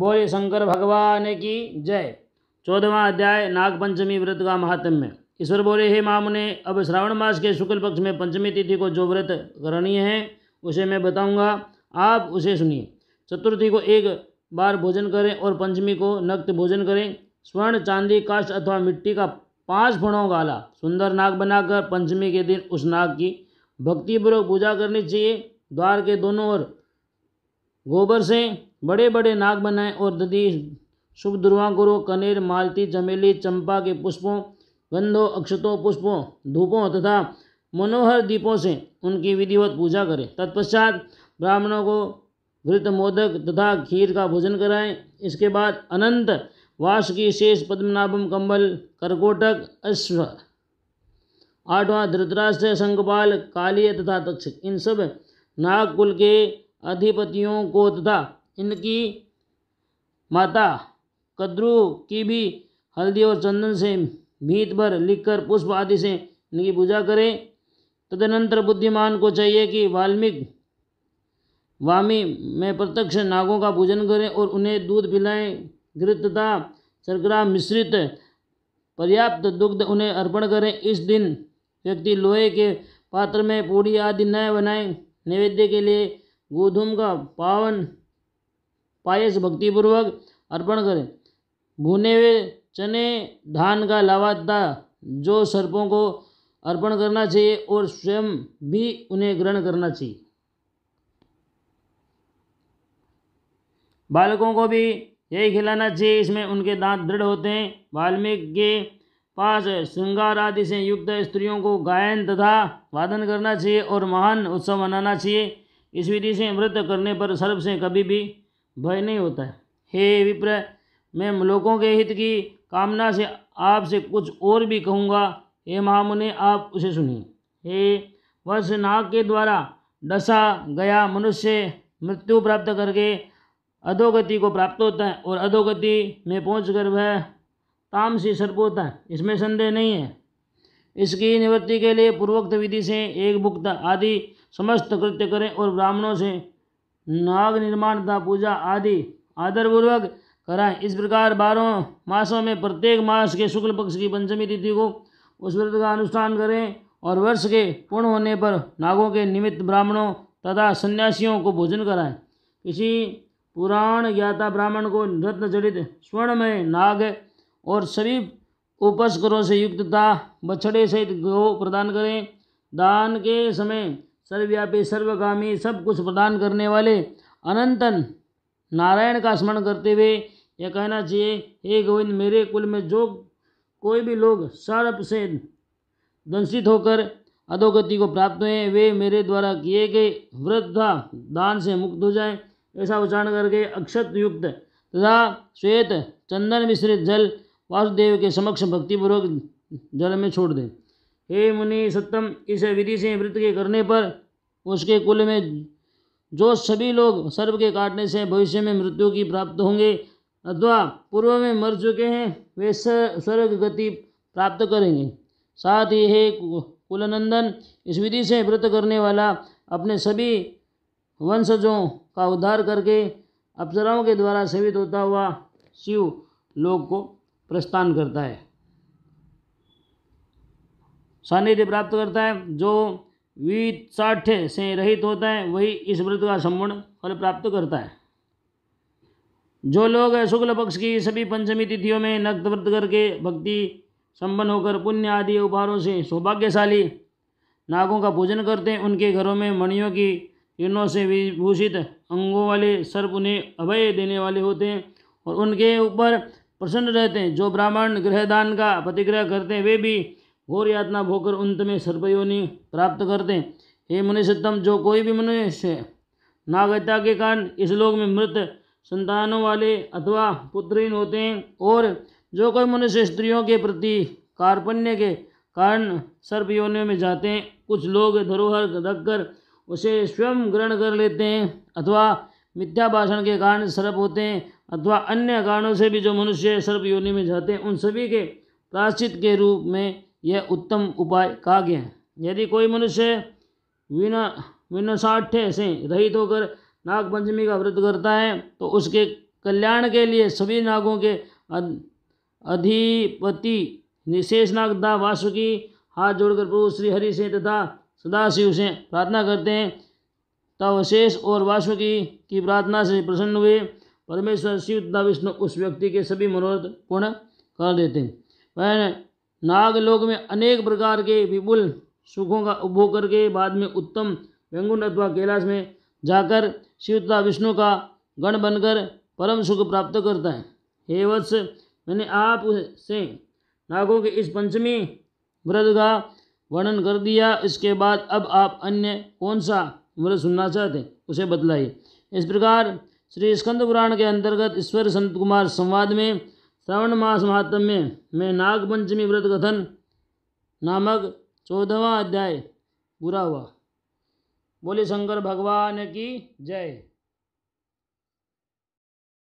बोले शंकर भगवान की जय चौदहवा अध्याय नागपंचमी व्रत का महात्म्य ईश्वर बोले हे मामुने अब श्रावण मास के शुक्ल पक्ष में पंचमी तिथि को जो व्रत करणीय है उसे मैं बताऊंगा आप उसे सुनिए चतुर्थी को एक बार भोजन करें और पंचमी को नक्त भोजन करें स्वर्ण चांदी काष्ठ अथवा मिट्टी का पांच फणों गाला सुंदर नाग बनाकर पंचमी के दिन उस नाग की भक्तिपूर्वक पूजा करनी चाहिए द्वार के दोनों ओर गोबर से बड़े बड़े नाग बनाए और दधी शुभ दुर्वा गुरु कनेर मालती चमेली चंपा के पुष्पों गंधों अक्षतों पुष्पों धूपों तथा मनोहर दीपों से उनकी विधिवत पूजा करें तत्पश्चात ब्राह्मणों को घृत मोदक तथा खीर का भोजन कराएं इसके बाद अनंत वास की शेष पद्मनाभम कंबल करकोटक अश्व आठवां धृतराष्ट्र शंखपाल काली तथा तक्षक इन सब नागकुल के अधिपतियों को तथा इनकी माता कद्रु की भी हल्दी और चंदन से भीत भर लिखकर पुष्प आदि से इनकी पूजा करें तदनंतर बुद्धिमान को चाहिए कि वाल्मीकि वामी में प्रत्यक्ष नागों का पूजन करें और उन्हें दूध पिलाएं घृत तथा मिश्रित पर्याप्त दुग्ध उन्हें अर्पण करें इस दिन व्यक्ति लोहे के पात्र में पूड़ी आदि न बनाएं नैवेद्य के लिए गोधूम का पावन पायस भक्तिपूर्वक अर्पण करें भुने हुए चने धान का लावादा जो सर्पों को अर्पण करना चाहिए और स्वयं भी उन्हें ग्रहण करना चाहिए बालकों को भी यही खिलाना चाहिए इसमें उनके दांत दृढ़ होते हैं वाल्मीकि के पास श्रृंगार आदि से युक्त स्त्रियों को गायन तथा वादन करना चाहिए और महान उत्सव मनाना चाहिए इस विधि से व्रत करने पर सर्व से कभी भी भय नहीं होता है हे विप्र मैं लोगों के हित की कामना से आपसे कुछ और भी कहूँगा हे महामुनि आप उसे सुनिए हे वस नाग के द्वारा डसा गया मनुष्य मृत्यु प्राप्त करके अधोगति को प्राप्त होता है और अधोगति में पहुँच कर वह तामसी सर्प होता है इसमें संदेह नहीं है इसकी निवृत्ति के लिए पूर्वोक्त विधि से एक भुक्त आदि समस्त कृत्य करें और ब्राह्मणों से नाग निर्माण तथा पूजा आदि आदरपूर्वक कराएं इस प्रकार बारह मासों में प्रत्येक मास के शुक्ल पक्ष की पंचमी तिथि को उस व्रत का अनुष्ठान करें और वर्ष के पूर्ण होने पर नागों के निमित्त ब्राह्मणों तथा सन्यासियों को भोजन कराएं किसी पुराण ज्ञाता ब्राह्मण को रत्न जड़ित स्वर्णमय नाग और सभी उपस्करों से युक्त था बछड़े सहित गौ प्रदान करें दान के समय सर्वव्यापी सर्वगामी सब कुछ प्रदान करने वाले अनंतन नारायण का स्मरण करते हुए यह कहना चाहिए हे गोविंद मेरे कुल में जो कोई भी लोग सर्प से दंशित होकर अधोगति को प्राप्त हुए वे मेरे द्वारा किए गए वृद्धा दान से मुक्त हो जाएं ऐसा उच्चारण करके अक्षत युक्त तथा श्वेत चंदन मिश्रित जल वासुदेव के समक्ष भक्तिपूर्वक जल में छोड़ दें हे मुनि सत्यम इस विधि से व्रत के करने पर उसके कुल में जो सभी लोग सर्व के काटने से भविष्य में मृत्यु की प्राप्त होंगे अथवा पूर्व में मर चुके हैं वे स्वर्ग गति प्राप्त करेंगे साथ ही हे कुलनंदन इस विधि से व्रत करने वाला अपने सभी वंशजों का उद्धार करके अप्सराओं के द्वारा सेवित होता हुआ शिव लोग को प्रस्थान करता है सानिध्य प्राप्त करता है जो साठ्य से रहित होता है वही इस व्रत का संपूर्ण फल प्राप्त करता है जो लोग शुक्ल पक्ष की सभी पंचमी तिथियों में नक्त व्रत करके भक्ति संपन्न होकर पुण्य आदि उपहारों से सौभाग्यशाली नागों का पूजन करते हैं उनके घरों में मणियों की किरणों से विभूषित अंगों वाले सर्प उन्हें अभय देने वाले होते हैं और उनके ऊपर प्रसन्न रहते हैं जो ब्राह्मण गृहदान का प्रतिग्रह करते हैं वे भी घोर यातना भोकर अंत में सर्पयोनि प्राप्त करते हैं हे मुनिषोत्तम जो कोई भी मनुष्य नागरिकता के कारण इस लोक में मृत संतानों वाले अथवा पुत्रहीन होते हैं और जो कोई मनुष्य स्त्रियों के प्रति कार्पण्य के कारण सर्प योनियों में जाते हैं कुछ लोग धरोहर रखकर उसे स्वयं ग्रहण कर लेते हैं अथवा मिथ्या भाषण के कारण सर्प होते हैं अथवा अन्य कारणों से भी जो मनुष्य सर्प योनि में जाते हैं उन सभी के प्राश्चित के रूप में यह उत्तम उपाय कहा गया है यदि कोई मनुष्य विना विनसाठ्य से रहित होकर नागपंचमी का व्रत करता है तो उसके कल्याण के लिए सभी नागों के अधिपति निशेष नाग दा वासुकी हाथ जोड़कर प्रभु श्री हरि से तथा सदाशिव से प्रार्थना करते हैं तब शेष और वासुकी की प्रार्थना से प्रसन्न हुए परमेश्वर शिव तथा विष्णु उस व्यक्ति के सभी मनोरथ पूर्ण कर देते हैं वह नागलोक में अनेक प्रकार के विपुल सुखों का उपभोग करके बाद में उत्तम व्यंगुन अथवा कैलाश में जाकर शिव तथा विष्णु का गण बनकर परम सुख प्राप्त करता है हे वत्स मैंने आप से नागों के इस पंचमी व्रत का वर्णन कर दिया इसके बाद अब आप अन्य कौन सा व्रत सुनना चाहते उसे बतलाइए इस प्रकार श्री स्कंद पुराण के अंतर्गत ईश्वर संत कुमार संवाद में श्रावण मास महात्म्य में, में नागपंचमी व्रत कथन नामक चौदहवा अध्याय पूरा हुआ बोले शंकर भगवान की जय